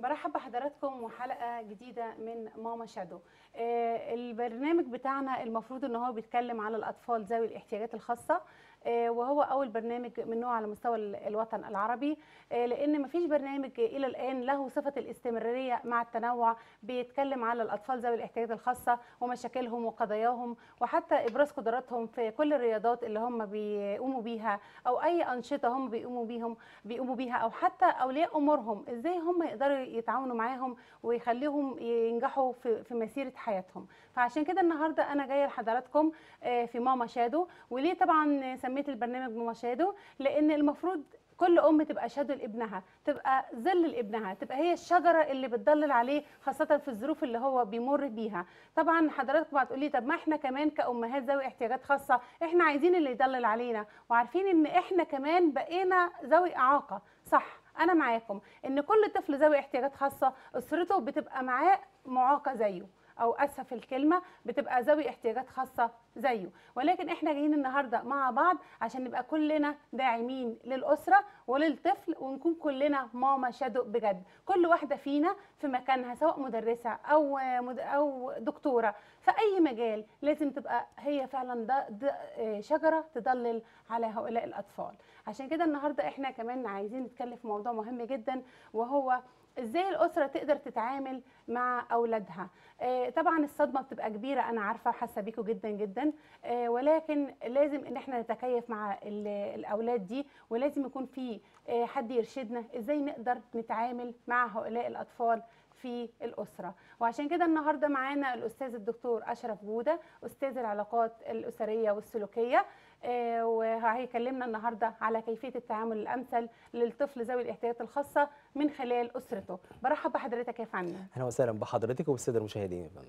برحب بحضراتكم وحلقه جديده من ماما شادو آه، البرنامج بتاعنا المفروض ان هو بيتكلم على الاطفال ذوي الاحتياجات الخاصه آه، وهو اول برنامج من نوعه على مستوى الوطن العربي آه، لان ما فيش برنامج الى الان له صفه الاستمراريه مع التنوع بيتكلم على الاطفال ذوي الاحتياجات الخاصه ومشاكلهم وقضاياهم وحتى ابراز قدراتهم في كل الرياضات اللي هم بيقوموا بيها او اي انشطه هم بيقوموا بيهم بيقوموا بيها او حتى اولياء امورهم ازاي هم يقدروا يتعاونوا معاهم ويخليهم ينجحوا في في مسيره حياتهم فعشان كده النهارده انا جايه لحضراتكم آه، في ماما شادو وليه طبعا سميت البرنامج شادو لان المفروض كل ام تبقى شادو لابنها تبقى ظل لابنها تبقى هي الشجره اللي بتضلل عليه خاصه في الظروف اللي هو بيمر بيها طبعا حضراتكم هتقولي طب ما احنا كمان كامهات ذوي احتياجات خاصه احنا عايزين اللي يضلل علينا وعارفين ان احنا كمان بقينا ذوي اعاقه صح انا معاكم ان كل طفل ذوي احتياجات خاصه اسرته بتبقى معاه معاقه زيه او اسف الكلمه بتبقى ذوي احتياجات خاصه زيه ولكن احنا جايين النهارده مع بعض عشان نبقى كلنا داعمين للاسره وللطفل ونكون كلنا ماما شادو بجد كل واحده فينا في مكانها سواء مدرسه او مد... او دكتوره في اي مجال لازم تبقى هي فعلا ده, ده شجره تضلل على هؤلاء الاطفال عشان كده النهارده احنا كمان عايزين نتكلم في موضوع مهم جدا وهو ازاي الاسره تقدر تتعامل مع اولادها آه، طبعا الصدمه بتبقى كبيره انا عارفه حاسه بيكم جدا جدا آه، ولكن لازم ان احنا نتكيف مع الاولاد دي ولازم يكون في آه، حد يرشدنا ازاي نقدر نتعامل مع هؤلاء الاطفال في الاسره وعشان كده النهارده معانا الاستاذ الدكتور اشرف جوده استاذ العلاقات الاسريه والسلوكيه آه، وهيكلمنا النهارده على كيفيه التعامل الامثل للطفل ذوي الاحتياجات الخاصه من خلال اسرته برحب بحضرتك يا فندم اهلا وسهلا بحضرتك وبالساده المشاهدين يا فندم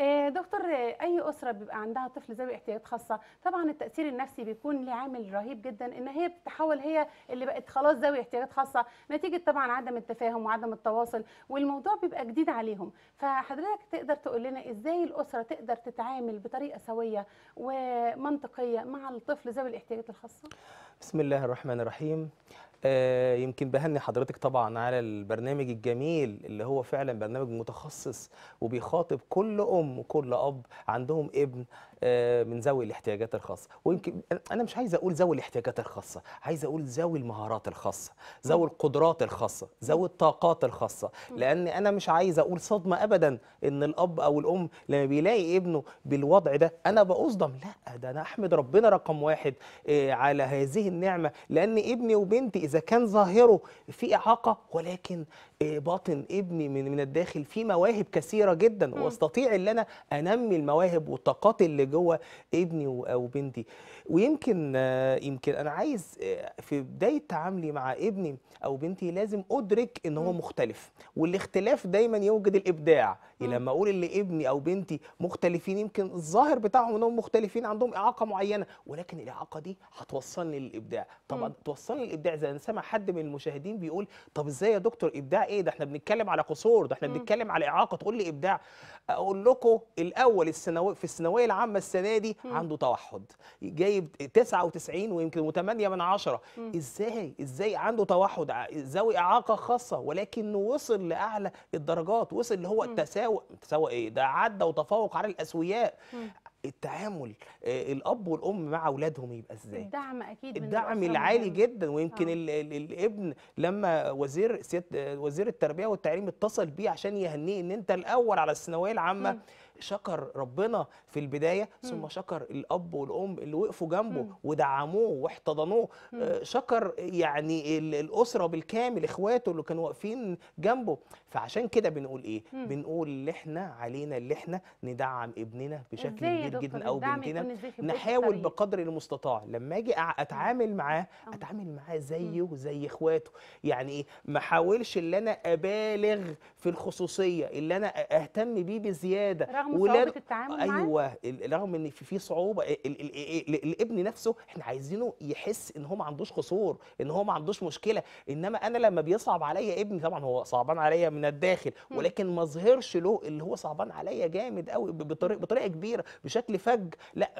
آه، دكتور اي اسره بيبقى عندها طفل ذوي احتياجات خاصه طبعا التاثير النفسي بيكون له عامل رهيب جدا ان هي بتتحول هي اللي بقت خلاص ذوي احتياجات خاصه نتيجه طبعا عدم التفاهم وعدم التواصل والموضوع بيبقى جديد عليهم فحضرتك تقدر تقول لنا ازاي الاسره تقدر تتعامل بطريقه سويه ومنطقيه مع الطفل ذوي الاحتياجات الخاصه بسم الله الرحمن الرحيم آه يمكن بهني حضرتك طبعا على البرنامج الجميل اللي هو فعلا برنامج متخصص وبيخاطب كل ام وكل اب عندهم ابن آه من ذوي الاحتياجات الخاصه ويمكن انا مش عايز اقول ذوي الاحتياجات الخاصه عايز اقول ذوي المهارات الخاصه ذوي القدرات الخاصه ذوي الطاقات الخاصه لان انا مش عايز اقول صدمه ابدا ان الاب او الام لما بيلاقي ابنه بالوضع ده انا بأصدم لا ده انا احمد ربنا رقم واحد آه على هذه النعمه لان ابني وبنتي إذا كان ظاهره في إعاقة ولكن آه، باطن ابني من من الداخل فيه مواهب كثيرة جدا وأستطيع إن أنا أنمي المواهب والطاقات اللي جوه ابني أو بنتي ويمكن آه، يمكن انا عايز آه، في بدايه تعاملي مع ابني او بنتي لازم ادرك ان هو مختلف والاختلاف دايما يوجد الابداع لما اقول ان ابني او بنتي مختلفين يمكن الظاهر بتاعهم انهم مختلفين عندهم اعاقه معينه ولكن الاعاقه دي هتوصلني للابداع طبعا توصلني للابداع زي ما سمع حد من المشاهدين بيقول طب ازاي يا دكتور ابداع ايه ده احنا بنتكلم على قصور ده احنا بنتكلم على اعاقه تقول لي ابداع اقول لكم الاول السنو... في الثانويه العامه السنه دي م. عنده توحد جايب 99 ويمكن 8 من 10 ازاي ازاي عنده توحد ذوي اعاقه خاصه ولكنه وصل لاعلى الدرجات وصل اللي هو التساوي تساوي ايه ده عدى وتفوق على الاسوياء م. التعامل آه، الاب والام مع اولادهم يبقى ازاي الدعم اكيد الدعم العالي جدا ويمكن آه. الـ الـ الابن لما وزير سياده وزير التربيه والتعليم اتصل بيه عشان يهنيه ان انت الاول على الثانويه العامه م. شكر ربنا في البدايه م. ثم شكر الاب والام اللي وقفوا جنبه م. ودعموه واحتضنوه آه، شكر يعني الاسره بالكامل اخواته اللي كانوا واقفين جنبه فعشان كده بنقول ايه مم. بنقول اللي احنا علينا اللي احنا ندعم ابننا بشكل كبير جدا او بنتنا نحاول بقدر المستطاع لما اجي اتعامل معاه اتعامل معاه زيه زي اخواته يعني ايه ما احاولش اللي انا ابالغ في الخصوصيه اللي انا اهتم بيه بزياده رغم صعوبه التعامل ايوه رغم ان في صعوبه الابن نفسه احنا عايزينه يحس ان هو ما عندوش قصور ان هو ما عندوش مشكله انما انا لما بيصعب عليا ابني طبعا هو صعبان عليا من من الداخل ولكن ما اظهرش له اللي هو صعبان عليا جامد قوي بطريقه بطريقه كبيره بشكل فج لا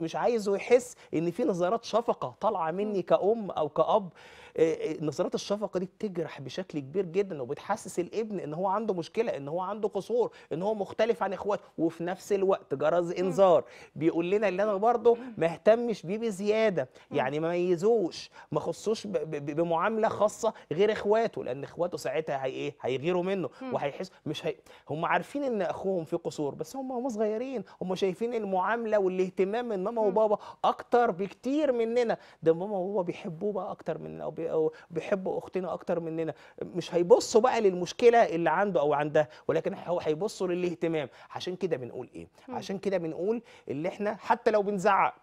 مش عايزه يحس ان في نظرات شفقه طالعه مني كأم او كأب إيه، إيه، نظرات الشفقه دي بتجرح بشكل كبير جدا وبتحسس الابن ان هو عنده مشكله ان هو عنده قصور ان هو مختلف عن اخواته وفي نفس الوقت جرس انذار بيقول لنا اللي انا برضه ما اهتمش بيه بزياده يعني ما ميزوش ما خصوش بمعامله خاصه غير اخواته لان اخواته ساعتها هي ايه هيغيروا منه وهيحس مش هي هم عارفين ان اخوهم فيه قصور بس هم هم صغيرين هم شايفين المعامله والاهتمام من ماما وبابا اكتر بكتير مننا ده ماما وبابا بيحبوه بقى اكتر مننا او وبيحبوا اختنا اكتر مننا مش هيبصوا بقى للمشكله اللي عنده او عندها ولكن هو هيبصوا للاهتمام عشان كده بنقول ايه عشان كده بنقول اللي احنا حتى لو بنزعق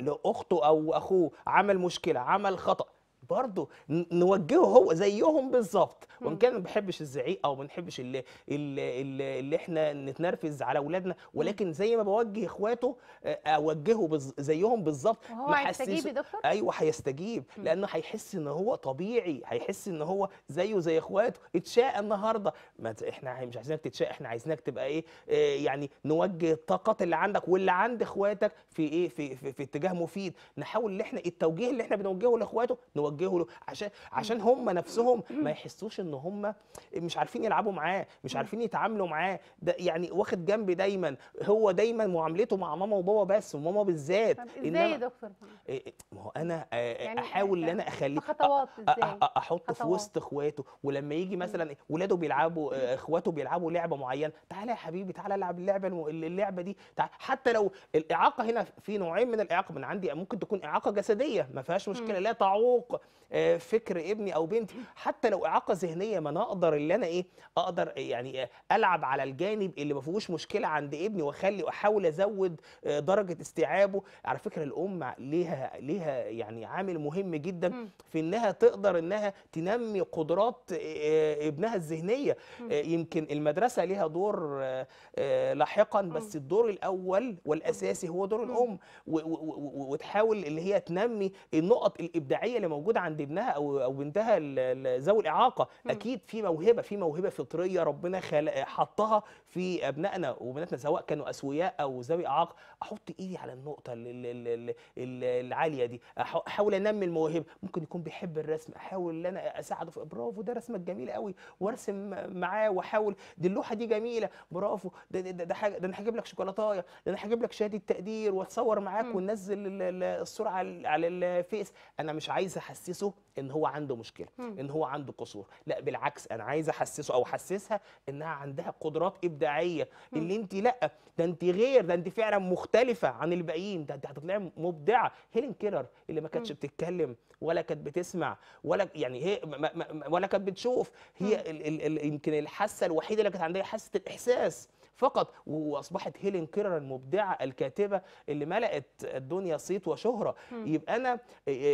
لاخته او اخوه عمل مشكله عمل خطا برضه نوجهه هو زيهم بالظبط وان كان ما بنحبش الزعيق او ما بنحبش اللي, اللي, اللي احنا نتنرفز على اولادنا ولكن زي ما بوجه اخواته آه، اوجهه زيهم بالظبط هو هيستجيب يا دكتور ايوه هيستجيب لانه هيحس ان هو طبيعي هيحس ان هو زيه زي اخواته اتشاء النهارده ما احنا مش عايزينك تتشاء احنا عايزينك تبقى ايه, إيه يعني نوجه الطاقات اللي عندك واللي عند اخواتك في ايه في في, في اتجاه مفيد نحاول ان احنا التوجيه اللي احنا بنوجهه لاخواته نوجهه يوجهوا له عشان عشان هم نفسهم ما يحسوش ان هم مش عارفين يلعبوا معاه مش عارفين يتعاملوا معاه ده يعني واخد جنب دايما هو دايما معاملته مع ماما وبابا بس وماما بالذات طب ازاي يا دكتور إيه، إيه، ما هو انا آه، آه، يعني إيه؟ احاول ان انا اخليه خطوات ازاي احطه في وسط اخواته ولما يجي مثلا ولاده بيلعبوا آه، اخواته بيلعبوا لعبه معينه تعالى يا حبيبي تعالى العب اللعبه اللعبه دي حتى لو الاعاقه هنا في نوعين من الاعاقه من عندي ممكن تكون اعاقه جسديه ما فيهاش مشكله لا تعوق آه، فكر ابني او بنتي حتى لو اعاقه ذهنيه ما انا اقدر اللي انا ايه اقدر يعني العب على الجانب اللي ما فيهوش مشكله عند ابني واخلي واحاول ازود آه، درجه استيعابه على فكره الام ليها ليها يعني عامل مهم جدا في انها تقدر انها تنمي قدرات آه، ابنها الذهنيه يمكن المدرسه ليها دور لاحقا بس الدور الاول والاساسي هو دور الام وتحاول اللي هي تنمي النقط الابداعيه اللي موجوده موجوده عند ابنها او او بنتها ذوي الاعاقه اكيد في موهبه في موهبه فطريه ربنا حطها في ابنائنا وبناتنا سواء كانوا اسوياء او ذوي اعاقه احط ايدي على النقطه العاليه دي احاول انمي الموهبه ممكن يكون بيحب الرسم احاول ان انا اساعده في برافو ده رسمك جميله قوي وارسم معاه واحاول دي اللوحه دي جميله برافو ده ده, ده, حاجه ده انا هجيب لك شوكولاتايه ده انا هجيب لك شهاده تقدير واتصور معاك وننزل الصوره على على الفيس انا مش عايز احس احسسه ان هو عنده مشكله ان هو عنده قصور لا بالعكس انا عايز احسسه او احسسها انها عندها قدرات ابداعيه اللي انت لا ده انت غير ده انت فعلا مختلفه عن الباقيين ده انت هتطلعي مبدعه هيلين كيلر اللي ما كانتش بتتكلم ولا كانت بتسمع ولا يعني هي ما ما ولا كانت بتشوف هي يمكن الحاسه الوحيده اللي كانت عندها حاسه الاحساس فقط واصبحت هيلين كيرر المبدعه الكاتبه اللي ملأت الدنيا صيت وشهره م. يبقى انا آه،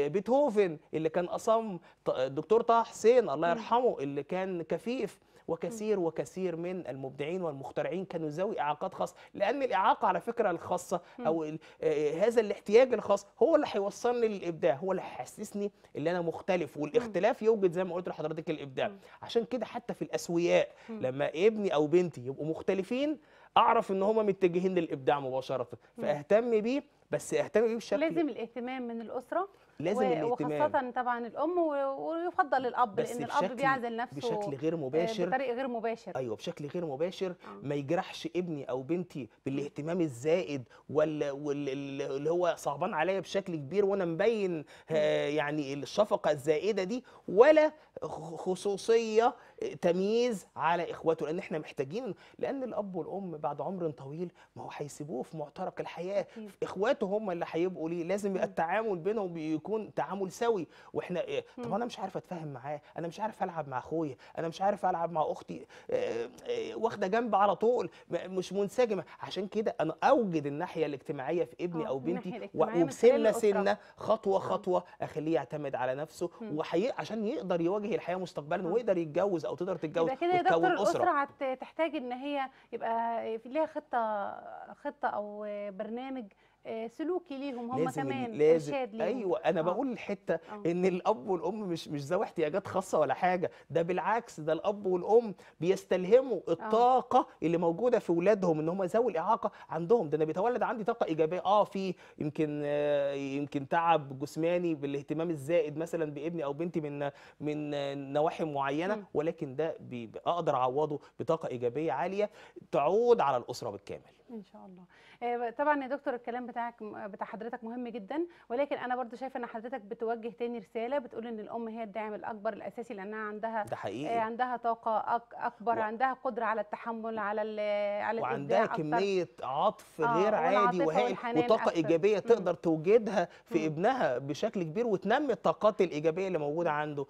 آه، بيتهوفن اللي كان اصم الدكتور طه حسين الله يرحمه اللي كان كفيف وكثير وكثير من المبدعين والمخترعين كانوا ذوي اعاقات خاصه لان الاعاقه على فكره الخاصه او آه، آه، هذا الاحتياج الخاص هو اللي هيوصلني للابداع هو اللي هيحسسني ان انا مختلف والاختلاف يوجد زي ما قلت لحضرتك الابداع عشان كده حتى في الاسوياء لما ابني او بنتي يبقوا مختلفين اعرف ان هما متجهين للابداع مباشره فاهتم بيه بس اهتم بيه بشكل لازم الاهتمام من الاسره لازم الاهتمام وخاصه طبعا الام ويفضل الاب لان الاب بيعزل نفسه بشكل غير آه، مباشر بطريقه غير مباشر ايوه بشكل غير مباشر آه. ما يجرحش ابني او بنتي بالاهتمام الزائد واللي هو صعبان عليا بشكل كبير وانا مبين آه، يعني الشفقه الزائده دي ولا خصوصيه تمييز على اخواته لان احنا محتاجين لان الاب والام بعد عمر طويل ما هو هيسيبوه في معترك الحياه اخواته هم اللي هيبقوا ليه لازم يبقى التعامل بينهم بيكون تعامل سوي واحنا إيه؟ طب انا مش عارف اتفاهم معاه انا مش عارف العب مع اخويا انا مش عارف العب مع اختي إيه إيه واخده جنب على طول مش منسجمه عشان كده انا اوجد الناحيه الاجتماعيه في ابني آه، او بنتي وبسنه سنه خطوه خطوه اخليه يعتمد على نفسه وحي عشان يقدر يواجه الحياه مستقبلا ويقدر يتجوز او تقدر تتجوز يبقى كده يا دكتور الاسره هتحتاج ان هي يبقى ليها خطه خطه او برنامج آه، سلوكي ليهم هم لازم كمان لازم ارشاد ليهم ايوه انا آه. بقول الحته آه. ان الاب والام مش مش ذوي احتياجات خاصه ولا حاجه ده بالعكس ده الاب والام بيستلهموا آه. الطاقه آه. اللي موجوده في اولادهم ان هم ذوي الاعاقه عندهم ده انا بيتولد عندي طاقه ايجابيه اه في يمكن آه يمكن تعب جسماني بالاهتمام الزائد مثلا بابني او بنتي من من نواحي معينه م. ولكن ده اقدر اعوضه بطاقه ايجابيه عاليه تعود على الاسره بالكامل ان شاء الله آه، طبعا يا دكتور الكلام بتاعك بتاع حضرتك مهم جدا ولكن انا برضو شايفه ان حضرتك بتوجه تاني رساله بتقول ان الام هي الداعم الاكبر الاساسي لانها عندها ده حقيقي. آه، عندها طاقه اكبر و... عندها قدره على التحمل على على وعندها كميه عطف آه، غير آه عادي وهي وطاقه أكتر. ايجابيه تقدر توجدها في م. ابنها بشكل كبير وتنمي الطاقات الايجابيه اللي موجوده عنده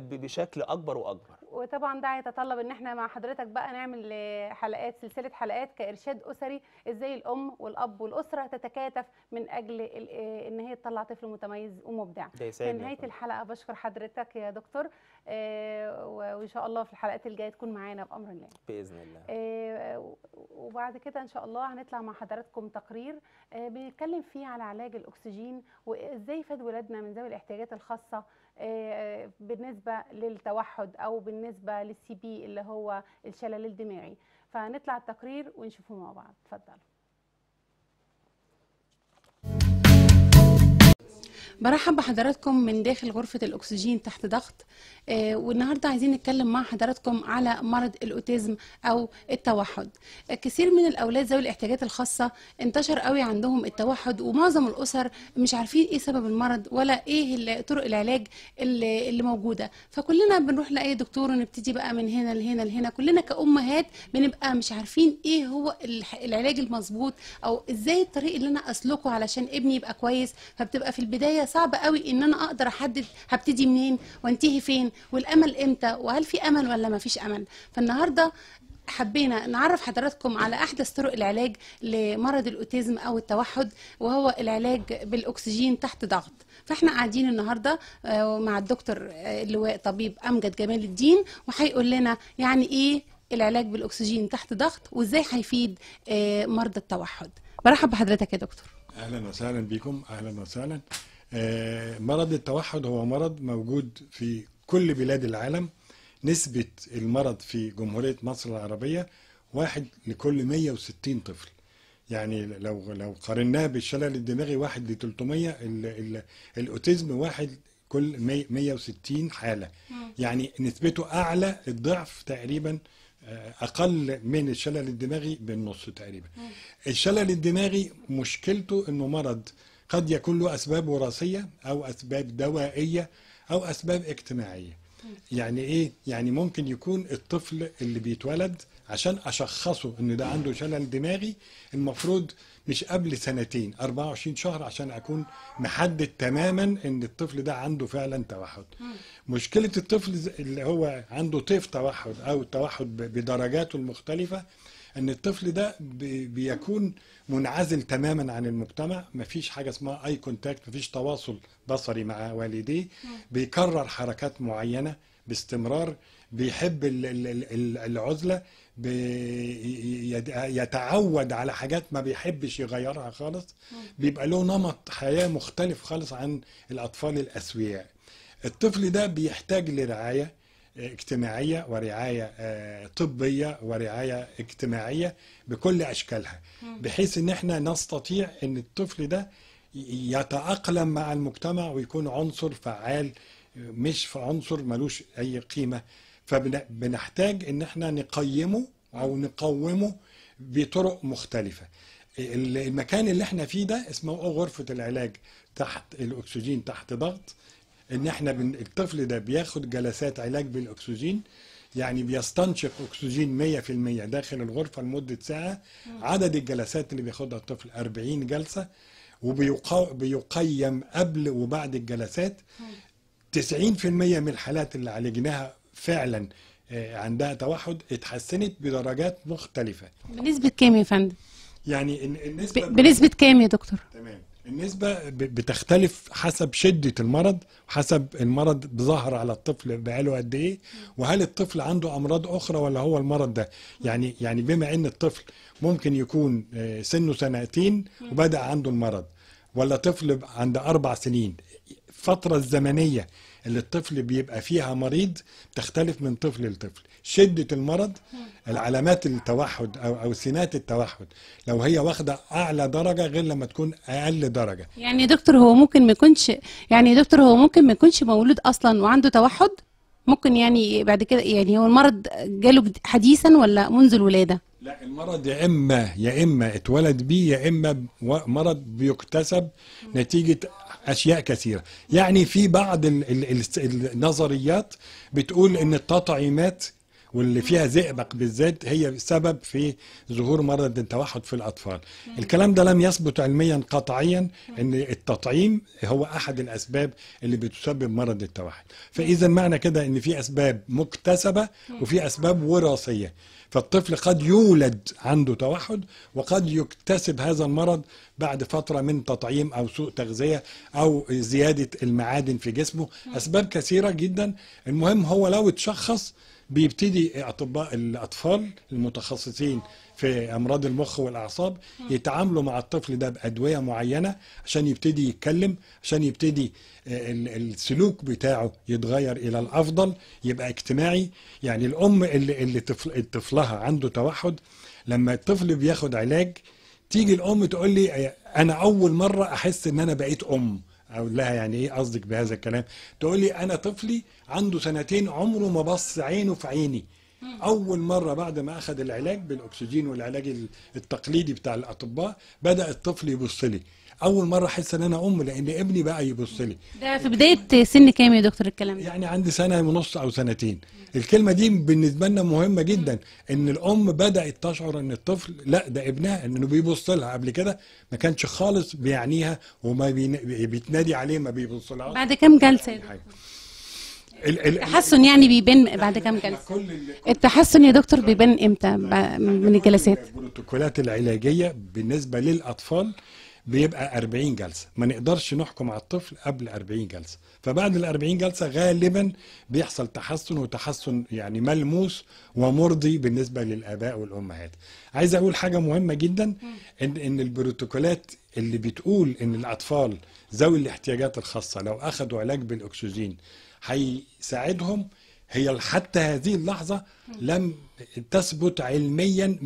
بشكل اكبر واكبر وطبعا ده يتطلب ان احنا مع حضرتك بقى نعمل حلقات سلسله حلقات كارشاد اسري ازاي الام والاب والاسره تتكاتف من اجل آه، ان هي تطلع طفل متميز ومبدع في نهايه الحلقه بشكر حضرتك يا دكتور آه، وان شاء الله في الحلقات الجايه تكون معانا بامر الله باذن الله آه، وبعد كده ان شاء الله هنطلع مع حضراتكم تقرير بنتكلم فيه على علاج الاكسجين وازاي فاد ولادنا من ذوي الاحتياجات الخاصه بالنسبه للتوحد او بالنسبه للسي بي اللي هو الشلل الدماغي فنطلع التقرير ونشوفه مع بعض اتفضل برحب بحضراتكم من داخل غرفة الأكسجين تحت ضغط آه والنهاردة عايزين نتكلم مع حضراتكم على مرض الأوتيزم أو التوحد آه، كثير من الأولاد ذوي الاحتياجات الخاصة انتشر قوي عندهم التوحد ومعظم الأسر مش عارفين إيه سبب المرض ولا إيه طرق العلاج اللي, اللي موجودة فكلنا بنروح لأي دكتور ونبتدي بقى من هنا لهنا لهنا كلنا كأمهات بنبقى مش عارفين إيه هو العلاج المظبوط أو إزاي الطريق اللي أنا أسلكه علشان ابني يبقى كويس فبتبقى في البداية صعب قوي ان انا اقدر احدد هبتدي منين وانتهي فين والامل امتى وهل في امل ولا ما فيش امل فالنهارده حبينا نعرف حضراتكم على احدث طرق العلاج لمرض الاوتيزم او التوحد وهو العلاج بالاكسجين تحت ضغط فاحنا قاعدين النهارده آه، مع الدكتور آه، اللواء طبيب امجد جمال الدين وهيقول لنا يعني ايه العلاج بالاكسجين تحت ضغط وازاي هيفيد آه، مرضى التوحد برحب بحضرتك يا دكتور اهلا وسهلا بكم اهلا وسهلا آه، مرض التوحد هو مرض موجود في كل بلاد العالم نسبة المرض في جمهورية مصر العربية واحد لكل 160 طفل يعني لو لو قارناها بالشلل الدماغي واحد ل 300 الاوتيزم واحد كل 160 حاله يعني نسبته اعلى الضعف تقريبا آه، اقل من الشلل الدماغي بالنص تقريبا الشلل الدماغي مشكلته انه مرض قد يكون له أسباب وراثية أو أسباب دوائية أو أسباب اجتماعية يعني إيه؟ يعني ممكن يكون الطفل اللي بيتولد عشان أشخصه إن ده عنده شلل دماغي المفروض مش قبل سنتين 24 شهر عشان أكون محدد تماما إن الطفل ده عنده فعلا توحد مشكلة الطفل اللي هو عنده طيف توحد أو توحد بدرجاته المختلفة ان الطفل ده بيكون منعزل تماما عن المجتمع مفيش حاجه اسمها اي كونتاكت مفيش تواصل بصري مع والديه بيكرر حركات معينه باستمرار بيحب العزله يتعود على حاجات ما بيحبش يغيرها خالص بيبقى له نمط حياه مختلف خالص عن الاطفال الاسوياء الطفل ده بيحتاج لرعايه اجتماعيه ورعايه آه، طبيه ورعايه اجتماعيه بكل اشكالها بحيث ان احنا نستطيع ان الطفل ده يتاقلم مع المجتمع ويكون عنصر فعال مش في عنصر ملوش اي قيمه فبنحتاج ان احنا نقيمه او نقومه بطرق مختلفه المكان اللي احنا فيه ده اسمه غرفه العلاج تحت الاكسجين تحت ضغط ان احنا بن... الطفل ده بياخد جلسات علاج بالاكسجين يعني بيستنشق اكسجين 100% داخل الغرفه لمده ساعه عدد الجلسات اللي بياخدها الطفل 40 جلسه وبيقيم قبل وبعد الجلسات 90% من الحالات اللي عالجناها فعلا آه، عندها توحد اتحسنت بدرجات مختلفه بنسبه كام يا فندم يعني النسبه بنسبه كام يا دكتور تمام النسبة بتختلف حسب شدة المرض حسب المرض ظهر على الطفل بقاله قد ايه وهل الطفل عنده امراض اخرى ولا هو المرض ده يعني يعني بما ان الطفل ممكن يكون آه، سنه سنتين وبدا عنده المرض ولا طفل عند اربع سنين الفترة الزمنية اللي الطفل بيبقى فيها مريض تختلف من طفل لطفل شدة المرض العلامات التوحد أو, أو سمات التوحد لو هي واخدة أعلى درجة غير لما تكون أقل درجة يعني دكتور هو ممكن ما يكونش يعني دكتور هو ممكن ما يكونش مولود أصلا وعنده توحد ممكن يعني بعد كده يعني هو المرض جاله حديثا ولا منذ الولاده؟ لا المرض يا اما يا اما اتولد بيه يا اما مرض بيكتسب نتيجه أشياء كثيرة يعني في بعض النظريات بتقول أن التطعيمات واللي فيها زئبق بالذات هي سبب في ظهور مرض التوحد في الأطفال الكلام ده لم يثبت علميا قطعيا أن التطعيم هو أحد الأسباب اللي بتسبب مرض التوحد فإذا معنى كده أن في أسباب مكتسبة وفي أسباب وراثية فالطفل قد يولد عنده توحد وقد يكتسب هذا المرض بعد فترة من تطعيم أو سوء تغذية أو زيادة المعادن في جسمه أسباب كثيرة جدا المهم هو لو اتشخص بيبتدي أطباء الأطفال المتخصصين في امراض المخ والاعصاب يتعاملوا مع الطفل ده بادويه معينه عشان يبتدي يتكلم عشان يبتدي آه، السلوك بتاعه يتغير الى الافضل يبقى اجتماعي يعني الام اللي اللي طفل طفلها عنده توحد لما الطفل بياخد علاج تيجي الام تقول لي انا اول مره احس ان انا بقيت ام اقول لها يعني ايه قصدك بهذا الكلام تقول لي انا طفلي عنده سنتين عمره ما بص عينه في عيني اول مره بعد ما اخذ العلاج بالاكسجين والعلاج التقليدي بتاع الاطباء بدا الطفل يبص لي اول مره احس ان انا ام لان ابني بقى يبص لي ده في بدايه سن كام يا دكتور الكلام ده يعني عندي سنه ونص او سنتين الكلمه دي بالنسبه لنا مهمه جدا ان الام بدات تشعر ان الطفل لا ده ابنها انه بيبص لها قبل كده ما كانش خالص بيعنيها وما بيتنادي عليه ما بيبص لها بعد كام جلسه يا دكتور التحسن يعني بيبان بعد كام جلسه كل التحسن يا دكتور بيبان امتى من الجلسات البروتوكولات العلاجيه بالنسبه للاطفال بيبقى 40 جلسه ما نقدرش نحكم على الطفل قبل 40 جلسه فبعد ال 40 جلسه غالبا بيحصل تحسن وتحسن يعني ملموس ومرضي بالنسبه للاباء والامهات عايز اقول حاجه مهمه جدا ان ان البروتوكولات اللي بتقول ان الاطفال ذوي الاحتياجات الخاصه لو اخذوا علاج بالاكسجين هيساعدهم هي حتى هذه اللحظة لم تثبت علميا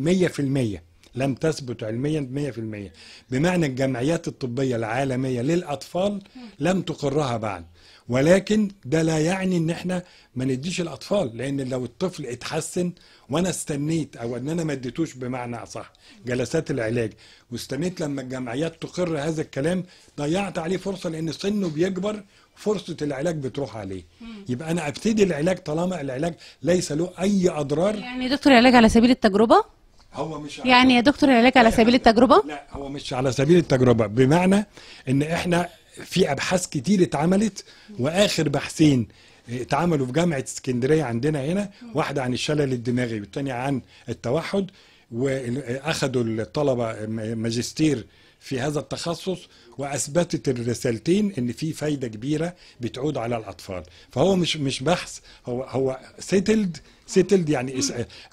100% لم تثبت علميا 100% بمعنى الجمعيات الطبية العالمية للأطفال لم تقرها بعد ولكن ده لا يعني ان احنا ما نديش الاطفال لان لو الطفل اتحسن وانا استنيت او ان انا ما اديتوش بمعنى اصح جلسات العلاج واستنيت لما الجمعيات تقر هذا الكلام ضيعت عليه فرصه لان سنه بيكبر فرصه العلاج بتروح عليه يبقى انا ابتدي العلاج طالما العلاج ليس له اي اضرار يعني دكتور العلاج على سبيل التجربه هو مش يعني يا دكتور العلاج على سبيل التجربه لا هو مش على سبيل التجربه بمعنى ان احنا في ابحاث كتير اتعملت واخر بحثين اتعملوا في جامعه اسكندريه عندنا هنا واحده عن الشلل الدماغي والثانيه عن التوحد واخدوا الطلبه ماجستير في هذا التخصص واثبتت الرسالتين ان في فايده كبيره بتعود على الاطفال فهو مش مش بحث هو هو سيتلد سيتلد يعني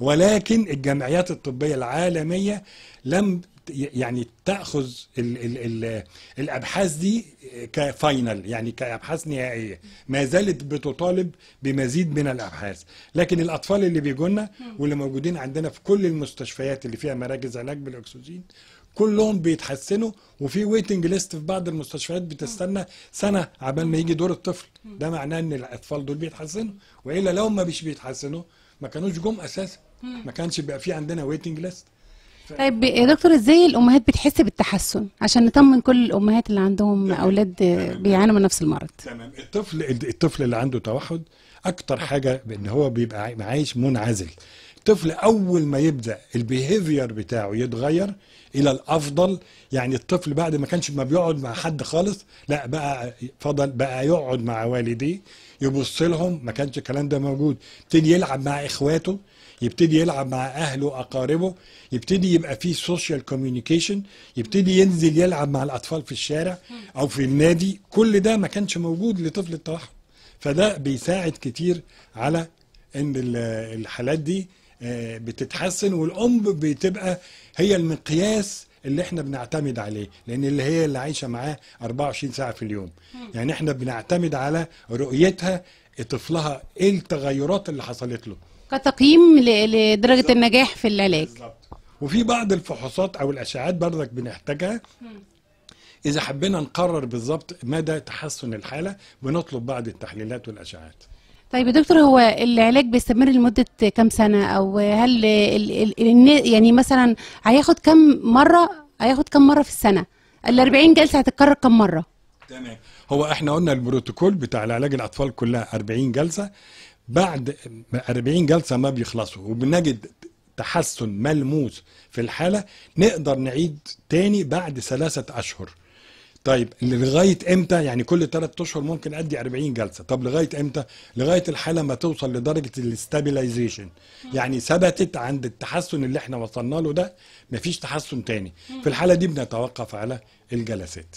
ولكن الجمعيات الطبيه العالميه لم يعني تاخذ الـ الـ الـ الابحاث دي كفاينل يعني كابحاث نهائيه ما زالت بتطالب بمزيد من الابحاث لكن الاطفال اللي بيجونا واللي موجودين عندنا في كل المستشفيات اللي فيها مراكز علاج بالاكسجين كلهم بيتحسنوا وفي ويتنج ليست في بعض المستشفيات بتستنى سنه عبال ما يجي دور الطفل ده معناه ان الاطفال دول بيتحسنوا والا لو ما مش بيتحسنوا ما كانوش جم اساسا ما كانش بقى في عندنا ويتنج ليست طيب يا دكتور ازاي الامهات بتحس بالتحسن عشان نطمن كل الامهات اللي عندهم تمام. اولاد بيعانوا من نفس المرض تمام الطفل الطفل اللي عنده توحد اكتر حاجه ان هو بيبقى عايش منعزل الطفل اول ما يبدا البيهيفير بتاعه يتغير الى الافضل يعني الطفل بعد ما كانش ما بيقعد مع حد خالص لا بقى فضل بقى يقعد مع والديه يبص لهم ما كانش الكلام ده موجود يبتدي يلعب مع اخواته يبتدي يلعب مع اهله واقاربه يبتدي يبقى فيه سوشيال كوميونيكيشن يبتدي ينزل يلعب مع الاطفال في الشارع او في النادي كل ده ما كانش موجود لطفل التوحد فده بيساعد كتير على ان الحالات دي آه، بتتحسن والام بتبقى هي المقياس اللي احنا بنعتمد عليه لان اللي هي اللي عايشه معاه 24 ساعه في اليوم يعني احنا بنعتمد على رؤيتها طفلها ايه التغيرات اللي حصلت له كتقييم لدرجه بالزبط. النجاح في العلاج وفي بعض الفحوصات او الاشعاعات بردك بنحتاجها اذا حبينا نقرر بالظبط مدى تحسن الحاله بنطلب بعض التحليلات والاشعاعات طيب يا دكتور هو العلاج بيستمر لمدة كام سنة أو هل الـ الـ يعني مثلا هياخد كام مرة هياخد كام مرة في السنة؟ ال 40 جلسة هتتكرر كام مرة؟ تمام هو احنا قلنا البروتوكول بتاع العلاج الأطفال كلها 40 جلسة بعد 40 جلسة ما بيخلصوا وبنجد تحسن ملموس في الحالة نقدر نعيد تاني بعد ثلاثة أشهر طيب لغايه امتى يعني كل ثلاث اشهر ممكن ادي 40 جلسه طب لغايه امتى لغايه الحاله ما توصل لدرجه الاستابيلايزيشن يعني ثبتت عند التحسن اللي احنا وصلنا له ده مفيش تحسن تاني في الحاله دي بنتوقف على الجلسات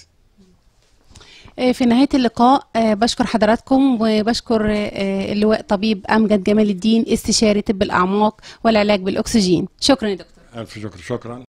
آه، في نهاية اللقاء آه، بشكر حضراتكم وبشكر آه، اللواء طبيب أمجد جمال الدين استشاري طب الأعماق والعلاج بالأكسجين شكرا يا دكتور ألف شكر شكرا